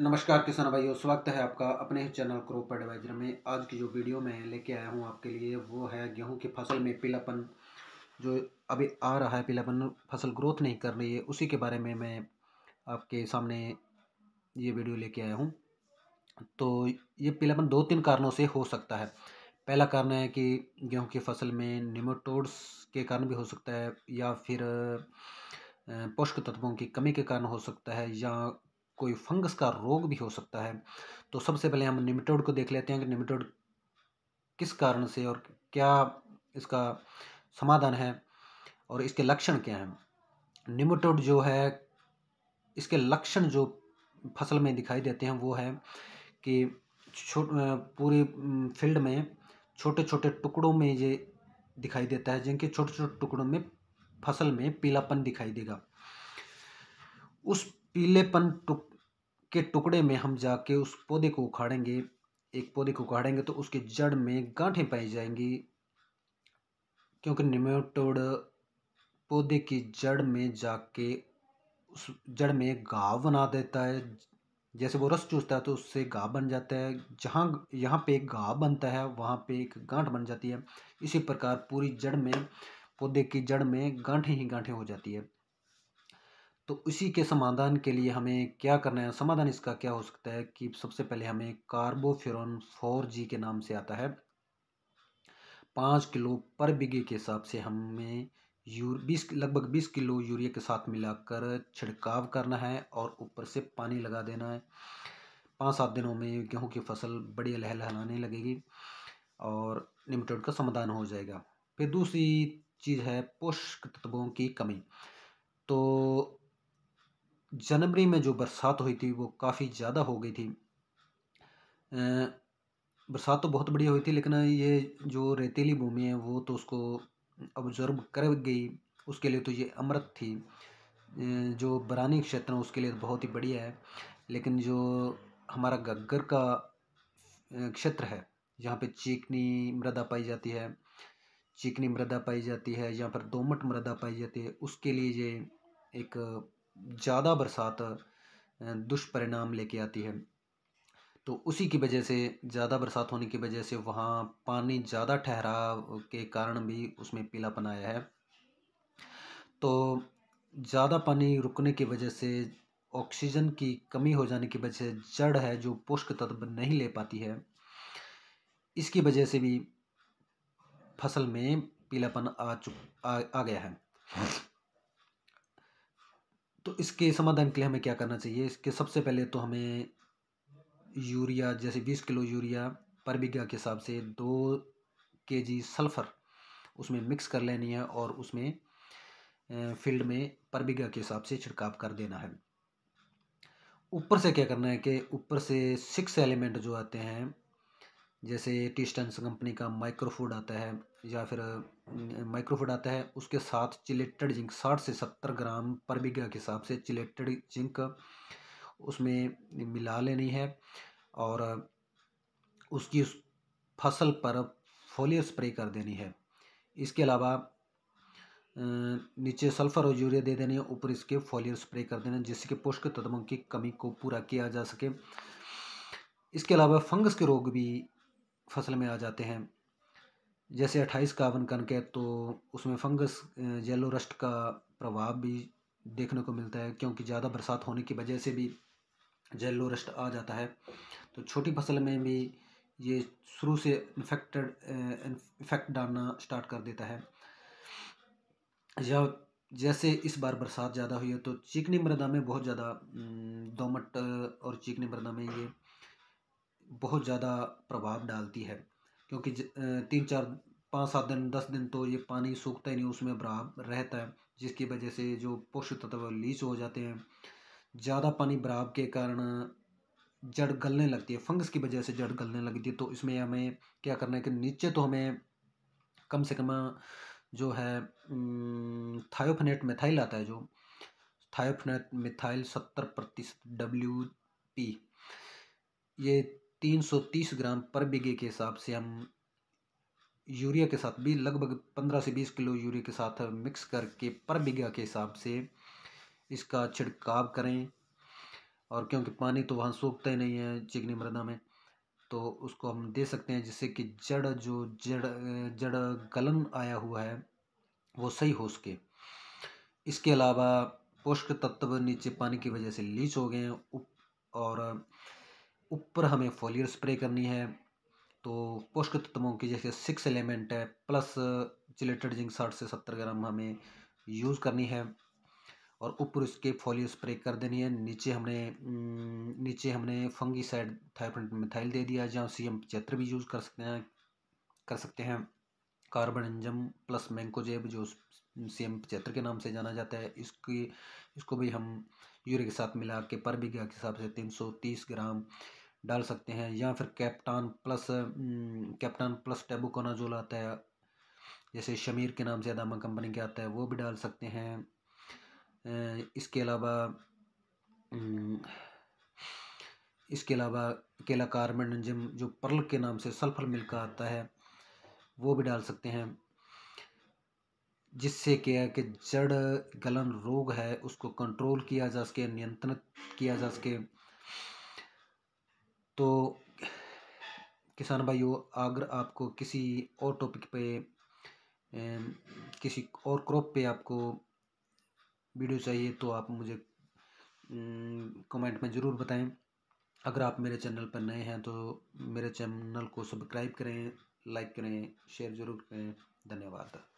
नमस्कार किसान भाइयों स्वागत है आपका अपने ही चैनल क्रॉप एडवाइजर में आज की जो वीडियो मैं लेके आया हूँ आपके लिए वो है गेहूँ की फसल में पीलापन जो अभी आ रहा है पीलापन फसल ग्रोथ नहीं कर रही है उसी के बारे में मैं आपके सामने ये वीडियो लेके आया हूँ तो ये पीलापन दो तीन कारणों से हो सकता है पहला कारण है कि गेहूँ की फसल में निमोटोड्स के कारण भी हो सकता है या फिर पोषक तत्वों की कमी के कारण हो सकता है या कोई फंगस का रोग भी हो सकता है तो सबसे पहले हम निमिटोड को देख लेते हैं कि निमिटोड किस कारण से और क्या इसका समाधान है और इसके लक्षण क्या हैं निमिटोड जो है इसके लक्षण जो फसल में दिखाई देते हैं वो है कि पूरी फील्ड में छोटे छोटे टुकड़ों में ये दिखाई देता है जिनके छोटे छोटे टुकड़ों में फसल में पीलापन दिखाई देगा उस पीलेपन टुक के टुकड़े में हम जाके उस पौधे को उखाड़ेंगे एक पौधे को उखाड़ेंगे तो उसके जड़ में गांठें पाई जाएंगी क्योंकि निमेटोड पौधे की जड़ में जाके उस जड़ में घाव बना देता है जैसे वो रस चूसता है तो उससे घाव बन जाता है जहाँ यहाँ पे एक घाव बनता है वहाँ पे एक गांठ बन जाती है इसी प्रकार पूरी जड़ में पौधे की जड़ में गांठें ही गांठें हो जाती है तो इसी के समाधान के लिए हमें क्या करना है समाधान इसका क्या हो सकता है कि सबसे पहले हमें कार्बोफ्योरन फोर जी के नाम से आता है पाँच किलो पर बिगे के हिसाब से हमें यूर बीस लगभग बीस किलो यूरिया के साथ मिलाकर छिड़काव करना है और ऊपर से पानी लगा देना है पाँच सात दिनों में गेहूँ की फसल बढ़िया लहलहलाने लगेगी और निमटोड का समाधान हो जाएगा फिर दूसरी चीज़ है पोषक तत्वों की कमी तो जनवरी में जो बरसात हुई थी वो काफ़ी ज़्यादा हो गई थी बरसात तो बहुत बढ़िया हुई थी लेकिन ये जो रेतीली भूमि है वो तो उसको ऑब्जर्व कर गई उसके लिए तो ये अमृत थी जो बरानी क्षेत्र है उसके लिए तो बहुत ही बढ़िया है लेकिन जो हमारा गग्गर का क्षेत्र है जहाँ पे चीकनी मृदा पाई जाती है चीकनी मृदा पाई जाती है यहाँ पर दोमट मृदा पाई जाती है उसके लिए ये एक ज़्यादा बरसात दुष्परिणाम लेके आती है तो उसी की वजह से ज़्यादा बरसात होने की वजह से वहाँ पानी ज़्यादा ठहराव के कारण भी उसमें पीलापन आया है तो ज़्यादा पानी रुकने की वजह से ऑक्सीजन की कमी हो जाने की वजह से जड़ है जो पुष्क तत्व नहीं ले पाती है इसकी वजह से भी फसल में पीलापन आ चुक आ, आ गया है तो इसके समाधान के लिए हमें क्या करना चाहिए इसके सबसे पहले तो हमें यूरिया जैसे बीस किलो यूरिया पर बीघा के हिसाब से दो के जी सल्फ़र उसमें मिक्स कर लेनी है और उसमें फील्ड में पर बीघा के हिसाब से छिड़काव कर देना है ऊपर से क्या करना है कि ऊपर से सिक्स एलिमेंट जो आते हैं जैसे टीस्टेंस कंपनी का माइक्रोफूड आता है या फिर माइक्रोफूड अं, आता है उसके साथ चिलेटेड जिंक साठ से सत्तर ग्राम पर बीघा के हिसाब से चिलेटेड जिंक उसमें मिला लेनी है और उसकी उस फसल पर फोलियो स्प्रे कर देनी है इसके अलावा अं, नीचे सल्फर और यूरिया दे देने हैं ऊपर इसके फॉलियर स्प्रे कर देना जिससे कि पुष्क तत्वों की कमी को पूरा किया जा सके इसके अलावा फंगस के रोग भी फसल में आ जाते हैं जैसे अट्ठाईस कावन कनक है तो उसमें फंगस येलो रस्ट का प्रभाव भी देखने को मिलता है क्योंकि ज़्यादा बरसात होने की वजह से भी येलो रस्ट आ जाता है तो छोटी फसल में भी ये शुरू से इन्फेक्टेड इफेक्ट डालना स्टार्ट कर देता है या जैसे इस बार बरसात ज़्यादा हुई है तो चिकनी मृदा में बहुत ज़्यादा दोमट और चिकनी मृदा में ये बहुत ज़्यादा प्रभाव डालती है क्योंकि तीन चार पाँच सात दिन दस दिन तो ये पानी सूखता ही नहीं उसमें बराब रहता है जिसकी वजह से जो पोषक तत्व लीच हो जाते हैं ज़्यादा पानी बराब के कारण जड़ गलने लगती है फंगस की वजह से जड़ गलने लगती है तो इसमें हमें क्या करना है कि नीचे तो हमें कम से कम जो है थायोफनेट मिथाइल आता है जो थायोफनेट मिथाइल सत्तर प्रतिशत डब्ल्यू पी ये 330 ग्राम पर बीघे के हिसाब से हम यूरिया के साथ भी लगभग 15 से 20 किलो यूरिया के साथ मिक्स करके पर बीघा के हिसाब से इसका छिड़काव करें और क्योंकि पानी तो वहाँ सूखता ही नहीं है चिकनी मृदा में तो उसको हम दे सकते हैं जिससे कि जड़ जो जड़ जड़ गलन आया हुआ है वो सही हो सके इसके अलावा पोषक तत्व नीचे पानी की वजह से लीच हो गए हैं और ऊपर हमें फोलियर स्प्रे करनी है तो पोषक तत्वों की जैसे सिक्स एलिमेंट है प्लस चिलेटेड जिंक साठ से सत्तर ग्राम हमें यूज़ करनी है और ऊपर इसके फोलियर स्प्रे कर देनी है नीचे हमने नीचे हमने फंगी साइड थाइफ्रेंट मिथाइल दे दिया जहाँ सी एम पचहत्तर भी यूज़ कर सकते हैं कर सकते हैं कार्बन इंजम प्लस मैंकोजेब जो सी एम पचहत्तर के नाम से जाना जाता है इसकी इसको भी हम यूरिया के साथ मिला के पर बीघा के हिसाब से तीन सौ तीस ग्राम डाल सकते हैं या फिर captan plus captan plus tebuconazole आता है जैसे शमीर के नाम से अदामा कंपनी के आता है वो भी डाल सकते हैं इसके अलावा इसके अलावा केला कार्बन जो पर्ल के नाम से सल्फर मिल्क आता है वो भी डाल सकते हैं जिससे क्या है कि जड़ गलन रोग है उसको कंट्रोल किया जा सके नियंत्रण किया जा सके तो किसान भाइयों अगर आपको किसी और टॉपिक पे किसी और क्रॉप पे आपको वीडियो चाहिए तो आप मुझे कमेंट में ज़रूर बताएं अगर आप मेरे चैनल पर नए हैं तो मेरे चैनल को सब्सक्राइब करें लाइक करें शेयर ज़रूर करें धन्यवाद